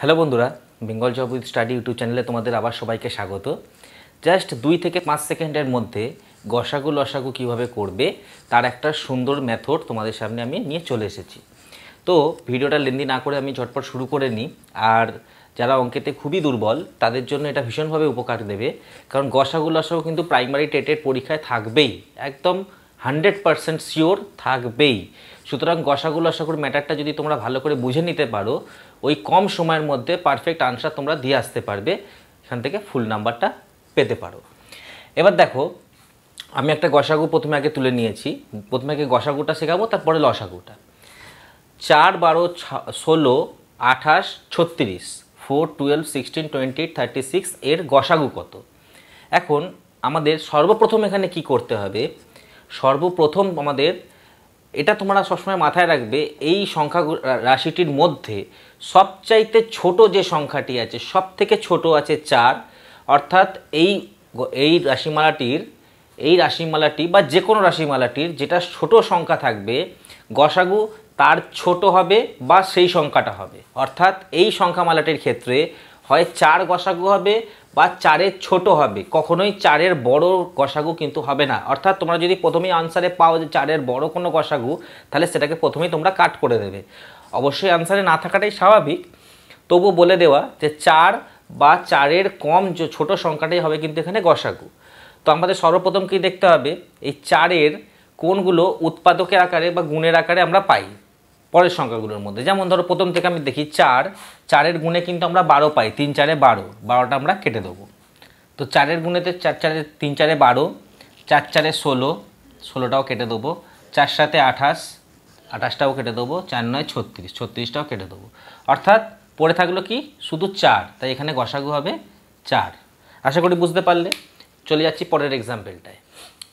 Hello বন্ধুরা Bengal job with study YouTube চ্যানেলে তোমাদের আবার সবাইকে স্বাগত জাস্ট দুই থেকে পাঁচ সেকেন্ডের মধ্যে গসাগু লসাগু কীভাবে করবে তার একটা সুন্দর মেথড তোমাদের সামনে আমি নিয়ে চলে এসেছি তো ভিডিওটা লেন্দি না করে আমি ঝটপট শুরু করে নিই আর যারা অঙ্কেতে খুবই দুর্বল তাদের জন্য এটা ভীষণভাবে উপকার দেবে কারণ গসাগু লসাগু কিন্তু প্রাইমারি টেটের পরীক্ষায় থাকবেই একদম হান্ড্রেড পারসেন্ট শিওর থাকবেই সুতরাং আশা করি ম্যাটারটা যদি তোমরা ভালো করে বুঝে নিতে পারো ওই কম সময়ের মধ্যে পারফেক্ট আনসার তোমরা দিয়ে আসতে পারবে এখান থেকে ফুল নাম্বারটা পেতে পারো এবার দেখো আমি একটা গসাগু প্রথমে আগে তুলে নিয়েছি প্রথমে আগে গসাগুটা শেখাবো তারপরে লসাগুটা চার বারো ষোলো আঠাশ ছত্রিশ four twelve sixteen twenty eight thirty six এর গসাগু কত এখন আমাদের সর্বপ্রথম এখানে কি করতে হবে সর্বপ্রথম আমাদের এটা তোমরা সবসময় মাথায় রাখবে এই সংখ্যা রাশিটির মধ্যে সবচাইতে ছোট যে সংখ্যাটি আছে সব থেকে ছোট আছে চার অর্থাৎ এই এই রাশিমালাটির এই রাশিমালাটি বা যে কোনো রাশিমালাটির যেটা ছোট সংখ্যা থাকবে গসাগু তার ছোট হবে বা সেই সংখ্যাটা হবে অর্থাৎ এই সংখ্যামালাটির ক্ষেত্রে হয় চার গসাগু হবে বা চারের ছোট হবে কখনোই চারের বড় কষাগু কিন্তু হবে না অর্থাৎ তোমরা যদি প্রথমেই আনসারে পাও যে চারের বড় কোনো কষাগু তাহলে সেটাকে প্রথমেই তোমরা কাট করে দেবে অবশ্যই আনসারে না থাকাটাই স্বাভাবিক তবু বলে দেওয়া যে চার বা চারের কম যে ছোটো সংখ্যাটাই হবে কিন্তু এখানে গসাগু তো আমাদের সর্বপ্রথম কী দেখতে হবে এই চারের কোনগুলো উৎপাদকের আকারে বা গুণের আকারে আমরা পাই পরের সংখ্যাগুলোর মধ্যে যেমন ধরো প্রথম থেকে আমি দেখি চার চারের গুণে কিন্তু আমরা বারো পাই তিন চারে বারো বারোটা আমরা কেটে দেবো তো চারের গুণেতে চার চারে তিন চারে বারো চার চারে ষোলো ষোলোটাও কেটে দেবো চার সাথে আঠাশ আঠাশটাও কেটে দেবো চার নয় ছত্রিশ ছত্রিশটাও কেটে দেবো অর্থাৎ পড়ে থাকলো কি শুধু চার তাই এখানে গসাগু হবে চার আশা করি বুঝতে পারলে চলে যাচ্ছি পরের এক্সাম্পলটায়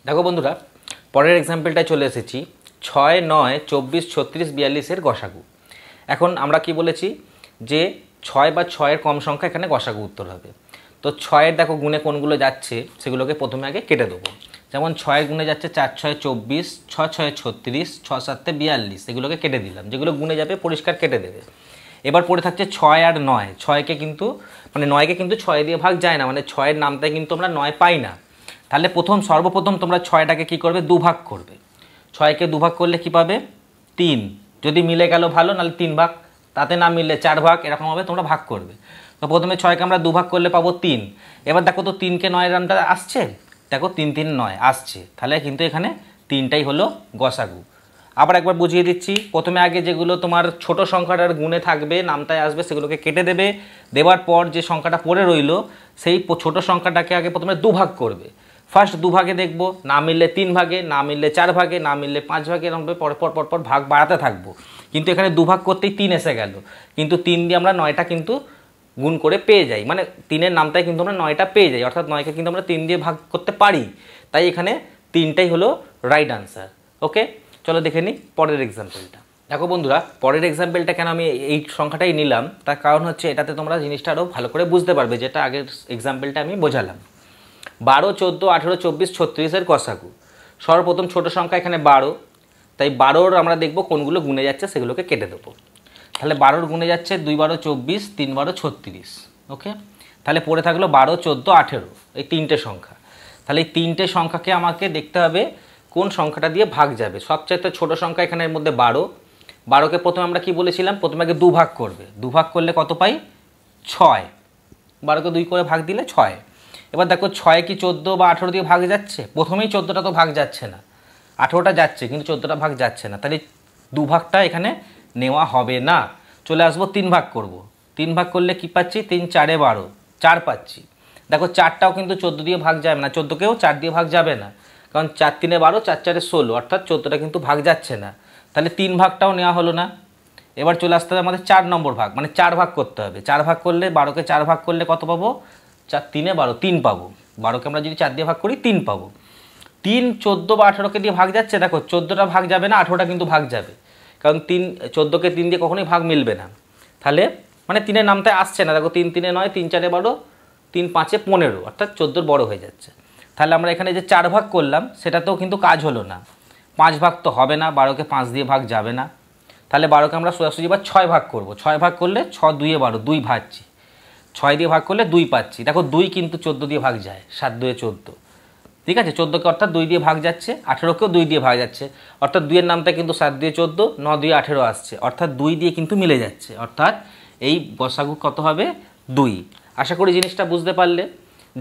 দেখো বন্ধুরা পরের এক্সাম্পলটায় চলে এসেছি ছয় নয় চব্বিশ ছত্রিশ বিয়াল্লিশের গসাগু এখন আমরা কি বলেছি যে ছয় বা ছয়ের কম সংখ্যা এখানে গসাগু উত্তর হবে তো ছয়ের দেখো গুণে কোনগুলো যাচ্ছে সেগুলোকে প্রথমে আগে কেটে দেবো যেমন ছয়ের গুণে যাচ্ছে চার ছয় চব্বিশ ছ ছয় ছত্রিশ ছ সাতে বিয়াল্লিশ এগুলোকে কেটে দিলাম যেগুলো গুণে যাবে পরিষ্কার কেটে দেবে এবার পড়ে থাকছে ছয় আর নয় ছয়কে কিন্তু মানে নয়কে কিন্তু ছয় দিয়ে ভাগ যায় না মানে ছয়ের নামটায় কিন্তু আমরা নয় পাই না তাহলে প্রথম সর্বপ্রথম তোমরা ছয়টাকে কি করবে দুভাগ করবে ছয়কে দুভাগ করলে কি পাবে তিন যদি মিলে গেল ভালো নাহলে তিন ভাগ তাতে না মিললে চার ভাগ এরকমভাবে তোমরা ভাগ করবে তো প্রথমে ছয়কে আমরা দুভাগ করলে পাবো তিন এবার দেখো তো তিনকে নয় রানটা আসছে দেখো তিন তিন নয় আসছে তাহলে কিন্তু এখানে তিনটাই হলো গসাগু আবার একবার বুঝিয়ে দিচ্ছি প্রথমে আগে যেগুলো তোমার ছোট সংখ্যাটার গুণে থাকবে নামটায় আসবে সেগুলোকে কেটে দেবে দেবার পর যে সংখ্যাটা পড়ে রইল সেই ছোট সংখ্যাটাকে আগে প্রথমে দুভাগ করবে ফার্স্ট দুভাগে দেখব না মিললে তিন ভাগে না মিললে চার ভাগে না মিললে পাঁচ ভাগে এরকমভাবে পর পর ভাগ বাড়াতে থাকবো কিন্তু এখানে দুভাগ করতেই তিন এসে গেল কিন্তু তিন দিয়ে আমরা নয়টা কিন্তু গুণ করে পেয়ে যাই মানে তিনের নামটাই কিন্তু আমরা নয়টা পেয়ে যাই অর্থাৎ নয়কে কিন্তু আমরা তিন দিয়ে ভাগ করতে পারি তাই এখানে তিনটাই হলো রাইট আনসার ওকে চলো দেখে নিই পরের এক্সাম্পলটা দেখো বন্ধুরা পরের এক্সাম্পলটা কেন আমি এই সংখ্যাটাই নিলাম তার কারণ হচ্ছে এটাতে তোমরা জিনিসটা আরও ভালো করে বুঝতে পারবে যেটা আগের এক্সাম্পলটা আমি বোঝালাম বারো চোদ্দো আঠেরো চব্বিশ ছত্রিশের কষাকু সর্বপ্রথম ছোট সংখ্যা এখানে বারো তাই বারোর আমরা দেখব কোনগুলো গুনে যাচ্ছে সেগুলোকে কেটে দেবো তাহলে বারোর গুনে যাচ্ছে দুই বারো চব্বিশ তিন বারো ছত্রিশ ওকে তাহলে পড়ে থাকলো বারো চোদ্দো আঠেরো এই তিনটে সংখ্যা তাহলে এই তিনটে সংখ্যাকে আমাকে দেখতে হবে কোন সংখ্যাটা দিয়ে ভাগ যাবে সবচেয়ে ছোট সংখ্যা এখানের মধ্যে বারো বারোকে প্রথমে আমরা কি বলেছিলাম প্রথমে আগে দুভাগ করবে দুভাগ করলে কত পাই ছয় বারোকে দুই করে ভাগ দিলে ছয় এবার দেখো ছয় কি চোদ্দো বা আঠেরো দিয়ে ভাগ যাচ্ছে প্রথমেই চোদ্দোটা তো ভাগ যাচ্ছে না আঠেরোটা যাচ্ছে কিন্তু চোদ্দোটা ভাগ যাচ্ছে না তাহলে দু ভাগটা এখানে নেওয়া হবে না চলে আসবো তিন ভাগ করব। তিন ভাগ করলে কি পাচ্ছি তিন চারে বারো চার পাচ্ছি দেখো চারটাও কিন্তু চোদ্দো দিয়ে ভাগ যাবে না চোদ্দোকেও চার দিয়ে ভাগ যাবে না কারণ চার তিনে বারো চার চারে ষোলো অর্থাৎ চোদ্দোটা কিন্তু ভাগ যাচ্ছে না তাহলে তিন ভাগটাও নেওয়া হলো না এবার চলে আসতে হবে আমাদের চার নম্বর ভাগ মানে চার ভাগ করতে হবে চার ভাগ করলে বারোকে চার ভাগ করলে কত পাবো চার তিনে বারো তিন পাবো বারোকে আমরা যদি চার দিয়ে ভাগ করি তিন পাবো তিন চোদ্দো বা আঠেরোকে দিয়ে ভাগ যাচ্ছে দেখো চোদ্দোটা ভাগ যাবে না আঠেরোটা কিন্তু ভাগ যাবে কারণ তিন চোদ্দোকে তিন দিয়ে কখনোই ভাগ মিলবে না তাহলে মানে তিনের নামটায় আসছে না দেখো তিন তিনে নয় তিন চারে বারো তিন পাঁচে পনেরো অর্থাৎ চোদ্দোর বড় হয়ে যাচ্ছে তাহলে আমরা এখানে যে চার ভাগ করলাম সেটাতেও কিন্তু কাজ হলো না পাঁচ ভাগ তো হবে না বারোকে পাঁচ দিয়ে ভাগ যাবে না তাহলে বারোকে আমরা সোজাসুজি বা ছয় ভাগ করব ছয় ভাগ করলে ছ দুইয়ে বারো দুই ভাগছি ছয় দিয়ে ভাগ করলে দুই পাচ্ছি দেখো দুই কিন্তু চোদ্দ দিয়ে ভাগ যায় সাত দুয়ে চোদ্দো ঠিক আছে চোদ্দোকে অর্থাৎ দুই দিয়ে ভাগ যাচ্ছে আঠেরোকেও দুই দিয়ে ভাগ যাচ্ছে অর্থাৎ দুইয়ের নামটা কিন্তু সাত দিয়ে চোদ্দো ন দুই আঠেরো আসছে অর্থাৎ দুই দিয়ে কিন্তু মিলে যাচ্ছে অর্থাৎ এই বসাগু কত হবে দুই আশা করি জিনিসটা বুঝতে পারলে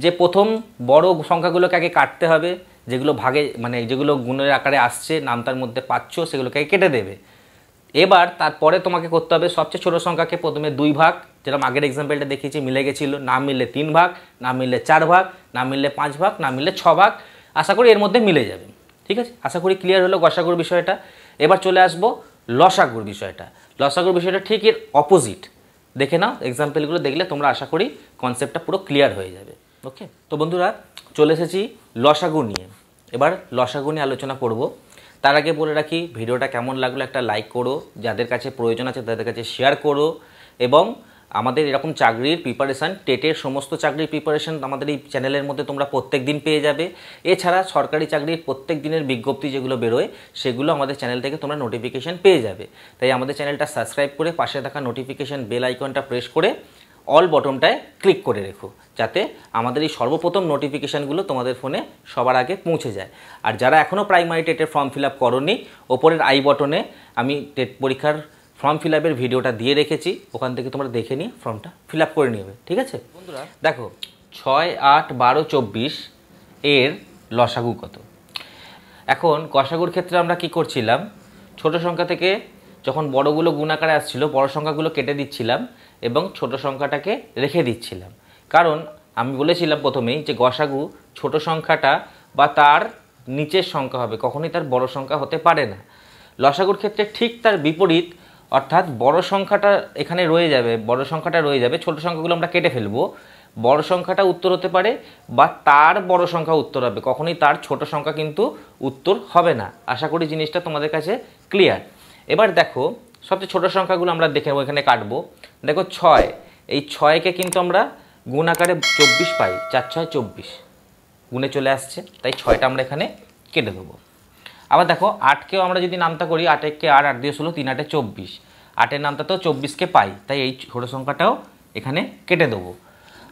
যে প্রথম বড় সংখ্যাগুলোকে আগে কাটতে হবে যেগুলো ভাগে মানে যেগুলো গুণের আকারে আসছে নামতার মধ্যে পাচ্ছ সেগুলোকে কেটে দেবে এবার তারপরে তোমাকে করতে হবে সবচেয়ে ছোট সংখ্যাকে প্রথমে দুই ভাগ যেরকম আগের এক্সাম্পলটা দেখিয়েছি মিলে গেছিলো না মিললে তিন ভাগ না মিললে চার ভাগ না মিললে পাঁচ ভাগ না মিললে ছ ভাগ আশা করি এর মধ্যে মিলে যাবে ঠিক আছে আশা করি ক্লিয়ার হলো গসাগুর বিষয়টা এবার চলে আসবো লসাগুর বিষয়টা লসাগুর বিষয়টা ঠিক এর অপোজিট দেখে নাও এক্সাম্পলগুলো দেখলে তোমরা আশা করি কনসেপ্টটা পুরো ক্লিয়ার হয়ে যাবে ওকে তো বন্ধুরা চলে এসেছি লসাগু নিয়ে এবার লসাগু নিয়ে আলোচনা করব তার আগে বলে রাখি ভিডিওটা কেমন লাগলো একটা লাইক করো যাদের কাছে প্রয়োজন আছে তাদের কাছে শেয়ার করো এবং আমাদের এরকম চাকরির প্রিপারেশান টেটের সমস্ত চাকরির প্রিপারেশান আমাদের এই চ্যানেলের মধ্যে তোমরা প্রত্যেক দিন পেয়ে যাবে এছাড়া সরকারি চাকরির প্রত্যেক দিনের বিজ্ঞপ্তি যেগুলো বেরোয় সেগুলো আমাদের চ্যানেল থেকে তোমরা নোটিফিকেশান পেয়ে যাবে তাই আমাদের চ্যানেলটা সাবস্ক্রাইব করে পাশে থাকা নোটিফিকেশান বেল আইকনটা প্রেস করে অল বটনটায় ক্লিক করে রেখো যাতে আমাদের এই সর্বপ্রথম নোটিফিকেশানগুলো তোমাদের ফোনে সবার আগে পৌঁছে যায় আর যারা এখনও প্রাইমারি টেটের ফর্ম ফিল আপ করনি ওপরের আই বটনে আমি টেট পরীক্ষার ফর্ম ফিল আপের ভিডিওটা দিয়ে রেখেছি ওখান থেকে তোমরা দেখে নিয়ে ফর্মটা ফিল আপ করে নেবে ঠিক আছে বন্ধুরা দেখো ছয় আট বারো চব্বিশ এর লসাগু কত এখন কষাগুর ক্ষেত্রে আমরা কি করছিলাম ছোট সংখ্যা থেকে যখন বড়গুলো গুণাকারে আসছিল বড় সংখ্যাগুলো কেটে দিচ্ছিলাম এবং ছোট সংখ্যাটাকে রেখে দিচ্ছিলাম কারণ আমি বলেছিলাম প্রথমেই যে গসাগু ছোট সংখ্যাটা বা তার নিচের সংখ্যা হবে কখনোই তার বড় সংখ্যা হতে পারে না লসাগুর ক্ষেত্রে ঠিক তার বিপরীত অর্থাৎ বড় সংখ্যাটা এখানে রয়ে যাবে বড় সংখ্যাটা রয়ে যাবে ছোট সংখ্যাগুলো আমরা কেটে ফেলবো বড় সংখ্যাটা উত্তর হতে পারে বা তার বড় সংখ্যা উত্তর হবে কখনই তার ছোট সংখ্যা কিন্তু উত্তর হবে না আশা করি জিনিসটা তোমাদের কাছে ক্লিয়ার এবার দেখো সবচেয়ে ছোট সংখ্যাগুলো আমরা দেখে নেবো এখানে কাটবো দেখো ছয় এই ছয়কে কিন্তু আমরা গুণ আকারে চব্বিশ পাই চার ছয় চব্বিশ গুণে চলে আসছে তাই ছয়টা আমরা এখানে কেটে দেবো আবার দেখো আটকেও আমরা যদি নামতা করি আট এককে আট আট দিয়ে ষোলো তিন আটে চব্বিশ আটের নামতা তো চব্বিশকে পাই তাই এই ছোটো সংখ্যাটাও এখানে কেটে দেবো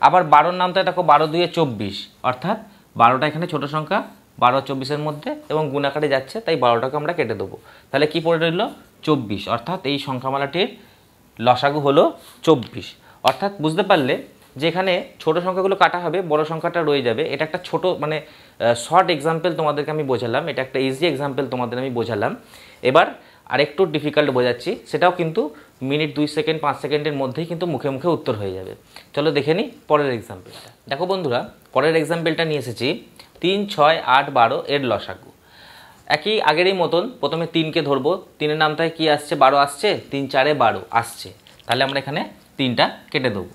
আবার বারোর নামতায় দেখো বারো দুয়ে চব্বিশ অর্থাৎ বারোটা এখানে ছোট সংখ্যা বারো চব্বিশের মধ্যে এবং গুণ আকারে যাচ্ছে তাই বারোটাকে আমরা কেটে দেবো তাহলে কি পড়ে রইল চব্বিশ অর্থাৎ এই সংখ্যামালাটির লসাগু হলো চব্বিশ অর্থাৎ বুঝতে পারলে যেখানে ছোট সংখ্যাগুলো কাটা হবে বড় সংখ্যাটা রয়ে যাবে এটা একটা ছোট মানে শর্ট এক্সাম্পল তোমাদেরকে আমি বোঝালাম এটা একটা ইজি এক্সাম্পল তোমাদের আমি বোঝালাম এবার আরেকটু ডিফিকাল্ট বোঝাচ্ছি সেটাও কিন্তু মিনিট দুই সেকেন্ড পাঁচ সেকেন্ডের মধ্যেই কিন্তু মুখে মুখে উত্তর হয়ে যাবে চলো দেখে নিই পরের এক্সাম্পলটা দেখো বন্ধুরা পরের এক্সাম্পলটা নিয়ে এসেছি তিন ছয় আট বারো এর লসাগু একই আগেরই মতন প্রথমে তিনকে ধরবো তিনের নামটায় কি আসছে বারো আসছে তিন চারে বারো আসছে তাহলে আমরা এখানে তিনটা কেটে দেবো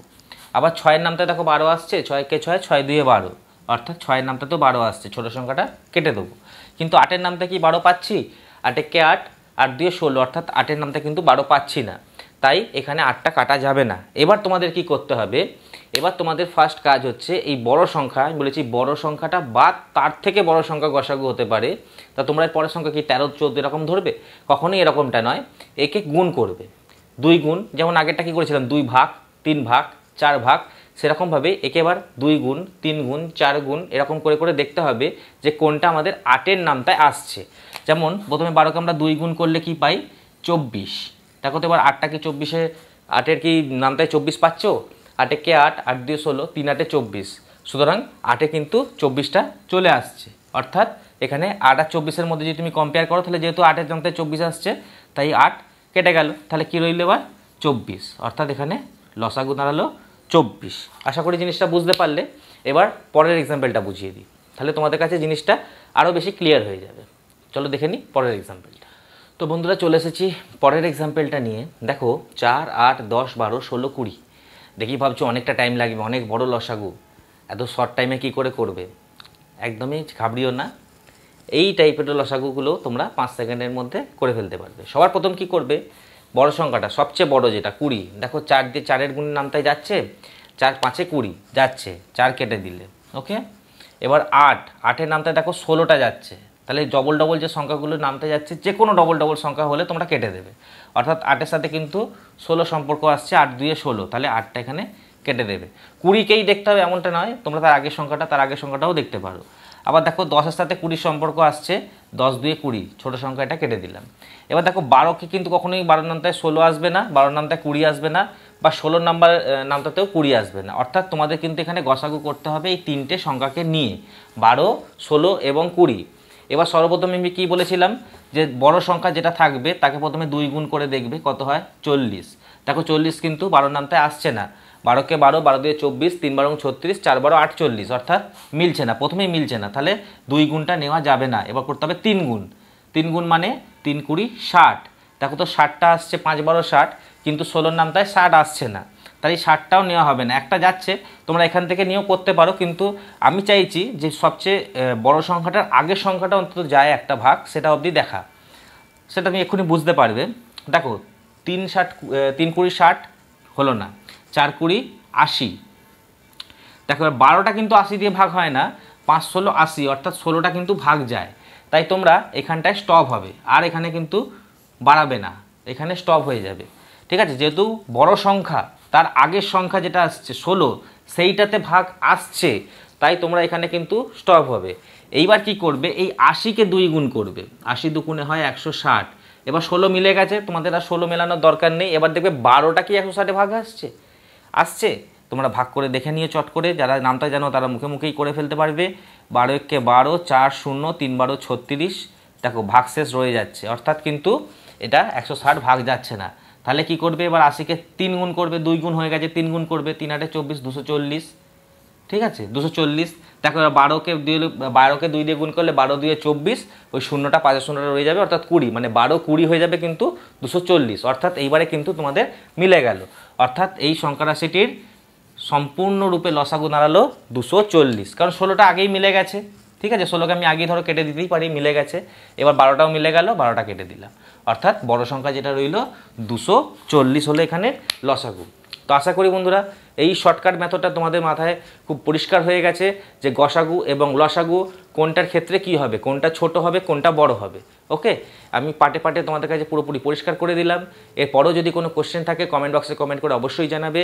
আবার ছয়ের নামটা দেখো বারো আসছে কে ছয় ছয় দুয়ে বারো অর্থাৎ ছয়ের নামটা তো বারো আসছে ছোটো সংখ্যাটা কেটে দেবো কিন্তু আটের নামটা কি বারো পাচ্ছি কে আট আট দুয়ে ষোলো অর্থাৎ আটের নামটা কিন্তু বারো পাচ্ছি না তাই এখানে আটটা কাটা যাবে না এবার তোমাদের কি করতে হবে এবার তোমাদের ফার্স্ট কাজ হচ্ছে এই বড় সংখ্যা আমি বলেছি বড় সংখ্যাটা বা তার থেকে বড় সংখ্যা গসাগু হতে পারে তা তোমরা পরের সংখ্যা কি তেরো চোদ্দো এরকম ধরবে কখনোই এরকমটা নয় একে গুণ করবে দুই গুণ যেমন আগেরটা কী করেছিলাম দুই ভাগ তিন ভাগ চার ভাগ সেরকমভাবে একেবার দুই গুণ তিন গুণ চার গুণ এরকম করে করে দেখতে হবে যে কোনটা আমাদের আটের নামটায় আসছে যেমন প্রথমে বারোকে আমরা দুই গুণ করলে কি পাই চব্বিশ দেখো তো এবার আটটা কি চব্বিশে আটের কি নামটায় চব্বিশ পাচ্ছ আটে কে আট আট দিয়ে ষোলো তিন আটে চব্বিশ সুতরাং আটে কিন্তু চব্বিশটা চলে আসছে অর্থাৎ এখানে আট আর চব্বিশের মধ্যে যদি তুমি কম্পেয়ার করো তাহলে যেহেতু আটের নামটায় চব্বিশ আসছে তাই আট কেটে গেল তাহলে কী রইল এবার চব্বিশ অর্থাৎ এখানে লসাগু দাঁড়ালো চব্বিশ আশা করি জিনিসটা বুঝতে পারলে এবার পরের এক্সাম্পলটা বুঝিয়ে দিই তাহলে তোমাদের কাছে জিনিসটা আরও বেশি ক্লিয়ার হয়ে যাবে চলো দেখে নিই পরের এক্সাম্পলটা তো বন্ধুরা চলে এসেছি পরের এক্সাম্পলটা নিয়ে দেখো চার আট দশ বারো ষোলো কুড়ি দেখি ভাবছো অনেকটা টাইম লাগবে অনেক বড় লসাগু এত শর্ট টাইমে কি করে করবে একদমই ঘাবড়িও না এই টাইপের লসাগুগুলো তোমরা পাঁচ সেকেন্ডের মধ্যে করে ফেলতে পারবে সবার প্রথম কি করবে বড় সংখ্যাটা সবচেয়ে বড় যেটা কুড়ি দেখো চার দিয়ে চারের গুণের নামতে যাচ্ছে চার পাঁচে কুড়ি যাচ্ছে চার কেটে দিলে ওকে এবার আট আটের নামতে দেখো ষোলোটা যাচ্ছে তাহলে ডবল ডবল যে সংখ্যাগুলোর নামতে যাচ্ছে যে কোনো ডবল ডবল সংখ্যা হলে তোমরা কেটে দেবে অর্থাৎ আটের সাথে কিন্তু ষোলো সম্পর্ক আসছে আট দুয়ে ষোলো তাহলে আটটা এখানে কেটে দেবে কুড়িকেই দেখতে হবে এমনটা নয় তোমরা তার আগের সংখ্যাটা তার আগের সংখ্যাটাও দেখতে পারো আবার দেখো দশের সাথে কুড়ির সম্পর্ক আসছে দশ দুয়ে কুড়ি ছোটো এটা কেটে দিলাম এবার দেখো বারোকে কিন্তু কখনোই বারো নামতায় ষোলো আসবে না বারো নামতায় কুড়ি আসবে না বা ষোলো নাম্বার নামটাতেও কুড়ি আসবে না অর্থাৎ তোমাদের কিন্তু এখানে গসাগু করতে হবে এই তিনটে সংখ্যাকে নিয়ে বারো ষোলো এবং কুড়ি এবার সর্বপ্রথমে আমি কী বলেছিলাম যে বড় সংখ্যা যেটা থাকবে তাকে প্রথমে দুই গুণ করে দেখবে কত হয় চল্লিশ দেখো চল্লিশ কিন্তু বারো নামতে আসছে না বারোকে বারো বারো দিয়ে চব্বিশ তিন বারো ছত্রিশ চার বারো আটচল্লিশ অর্থাৎ মিলছে না প্রথমেই মিলছে না তাহলে দুই গুণটা নেওয়া যাবে না এবার করতে হবে তিন গুণ তিন গুণ মানে তিন কুড়ি ষাট দেখো তো ষাটটা আসছে পাঁচ বারো ষাট কিন্তু ষোলোর নামটায় ষাট আসছে না তাই ষাটটাও নেওয়া হবে না একটা যাচ্ছে তোমরা এখান থেকে নিয়েও করতে পারো কিন্তু আমি চাইছি যে সবচেয়ে বড় সংখ্যাটার আগের সংখ্যাটা অন্তত যায় একটা ভাগ সেটা অবধি দেখা সেটা তুমি এক্ষুনি বুঝতে পারবে দেখো তিন ষাট তিন কুড়ি ষাট হলো না চার কুড়ি আশি দেখো বারোটা কিন্তু আশি দিয়ে ভাগ হয় না পাঁচ ষোলো আশি অর্থাৎ ষোলোটা কিন্তু ভাগ যায় তাই তোমরা এখানটায় স্টপ হবে আর এখানে কিন্তু বাড়াবে না এখানে স্টপ হয়ে যাবে ঠিক আছে যেহেতু বড় সংখ্যা তার আগের সংখ্যা যেটা আসছে ষোলো সেইটাতে ভাগ আসছে তাই তোমরা এখানে কিন্তু স্টপ হবে এইবার কি করবে এই আশিকে দুই গুণ করবে আশি দুগুণে হয় একশো ষাট এবার ষোলো মিলে গেছে তোমাদের আর ষোলো মেলানোর দরকার নেই এবার দেখবে বারোটা কি একশো ষাটে ভাগ আসছে আসছে তোমরা ভাগ করে দেখে নিয়ে চট করে যারা নামটা জানো তারা মুখে মুখেই করে ফেলতে পারবে বারো একে বারো চার শূন্য তিন বারো ছত্রিশ দেখো ভাগ শেষ রয়ে যাচ্ছে অর্থাৎ কিন্তু এটা একশো ষাট ভাগ যাচ্ছে না তাহলে কি করবে এবার আশিকে তিন গুণ করবে দুই গুণ হয়ে গেছে তিন গুণ করবে তিন আটে চব্বিশ দুশো চল্লিশ ঠিক আছে দুশো চল্লিশ দেখো বারোকে দুই বারোকে দুই দিয়ে গুণ করলে বারো দুয়ে চব্বিশ ওই শূন্যটা পাঁচের শূন্যটা রয়ে যাবে অর্থাৎ কুড়ি মানে বারো কুড়ি হয়ে যাবে কিন্তু দুশো চল্লিশ অর্থাৎ এইবারে কিন্তু তোমাদের মিলে গেল অর্থাৎ এই সংখ্যা রাশিটির সম্পূর্ণরূপে লসাগু দাঁড়ালো দুশো চল্লিশ কারণ ষোলোটা আগেই মিলে গেছে ঠিক আছে ষোলোকে আমি আগেই ধরো কেটে দিতেই পারি মিলে গেছে এবার বারোটাও মিলে গেল বারোটা কেটে দিলাম অর্থাৎ বড় সংখ্যা যেটা রইল দুশো চল্লিশ হলো এখানে লসাগু তো আশা করি বন্ধুরা এই শর্টকাট মেথডটা তোমাদের মাথায় খুব পরিষ্কার হয়ে গেছে যে গসাগু এবং লসাগু কোনটার ক্ষেত্রে কি হবে কোনটা ছোট হবে কোনটা বড় হবে ওকে আমি পাটে পাটে তোমাদের কাছে পুরোপুরি পরিষ্কার করে দিলাম এরপরও যদি কোনো কোশ্চেন থাকে কমেন্ট বক্সে কমেন্ট করে অবশ্যই জানাবে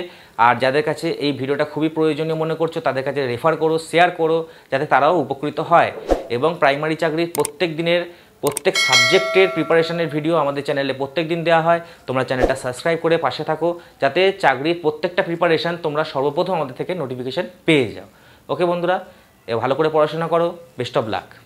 আর যাদের কাছে এই ভিডিওটা খুবই প্রয়োজনীয় মনে করছো তাদের কাছে রেফার করো শেয়ার করো যাতে তারাও উপকৃত হয় এবং প্রাইমারি চাকরির প্রত্যেক দিনের প্রত্যেক সাবজেক্টের প্রিপারেশনের ভিডিও আমাদের চ্যানেলে প্রত্যেক দিন দেওয়া হয় তোমরা চ্যানেলটা সাবস্ক্রাইব করে পাশে থাকো যাতে চাকরির প্রত্যেকটা প্রিপারেশান তোমরা সর্বপ্রথম আমাদের থেকে নোটিফিকেশান পেয়ে যাও ওকে বন্ধুরা ভালো করে পড়াশোনা করো বেস্ট অফ লাক